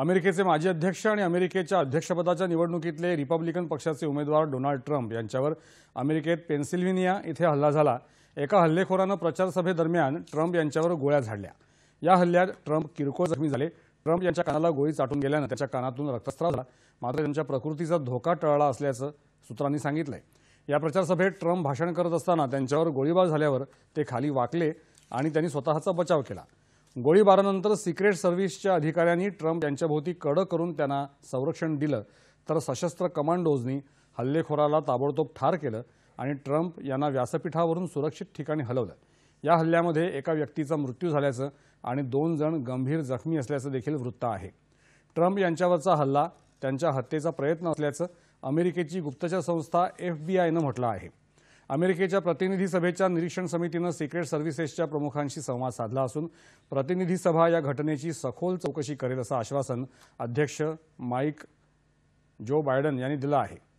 अमेरिकेचे माजी अध्यक्ष आणि अमेरिकेच्या अध्यक्षपदाच्या निवडणुकीतले रिपब्लिकन पक्षाचे उमेदवार डोनाल्ड ट्रम्प यांच्यावर अमेरिकेत पेन्सिल्व्हेनिया इथे हल्ला झाला एका हल्लेखोरानं प्रचारसभेदरम्यान ट्रम्प यांच्यावर गोळ्या झाडल्या या हल्ल्यात ट्रम्प किरकोळ जखमी झाले ट्रम्प यांच्या कानाला गोळी चाटून गेल्यानं त्याच्या कानातून रक्तस्राव झाला मात्र त्यांच्या प्रकृतीचा धोका टळला असल्याचं सूत्रांनी सांगितलं या प्रचारसभेत ट्रम्प भाषण करत असताना त्यांच्यावर गोळीबार झाल्यावर ते खाली वाकले आणि त्यांनी स्वतःचा बचाव केला गोळीबारानंतर सिक्रेट सर्व्हिसच्या अधिकाऱ्यांनी ट्रम्प यांच्याभोवती कडक करून त्यांना संरक्षण दिलं तर सशस्त्र कमांडोजनी हल्लेखोराला ताबडतोब ठार केलं आणि ट्रम्प यांना व्यासपीठावरून सुरक्षित ठिकाणी हलवलं या हल्ल्यामध्ये एका व्यक्तीचा मृत्यू झाल्याचं आणि दोन जण गंभीर जखमी असल्याचं देखील वृत्त आहे ट्रम्प यांच्यावरचा हल्ला त्यांच्या हत्येचा प्रयत्न असल्याचं अमेरिकेची गुप्तचर संस्था एफ बी आयनं म्हटलं आहे अमेरिकेच्या प्रतिनिधी सभेच्या निरीक्षण समितीनं सिक्रेट सर्व्हिसेसच्या प्रमुखांशी संवाद साधला असून प्रतिनिधी सभा या घटनेची सखोल चौकशी करेल असं आश्वासन अध्यक्ष माईक जो बायडन यांनी दिलं आहे